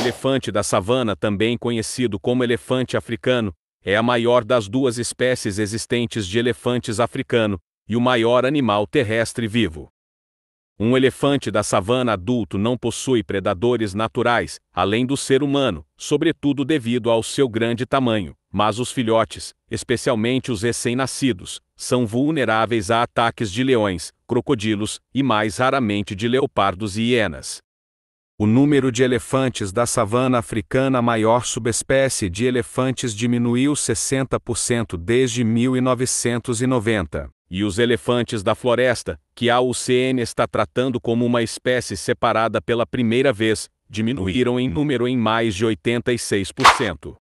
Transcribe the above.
elefante da savana, também conhecido como elefante africano, é a maior das duas espécies existentes de elefantes africano e o maior animal terrestre vivo. Um elefante da savana adulto não possui predadores naturais, além do ser humano, sobretudo devido ao seu grande tamanho, mas os filhotes, especialmente os recém-nascidos, são vulneráveis a ataques de leões, crocodilos e mais raramente de leopardos e hienas. O número de elefantes da savana africana, maior subespécie de elefantes, diminuiu 60% desde 1990. E os elefantes da floresta, que a UCN está tratando como uma espécie separada pela primeira vez, diminuíram em número em mais de 86%.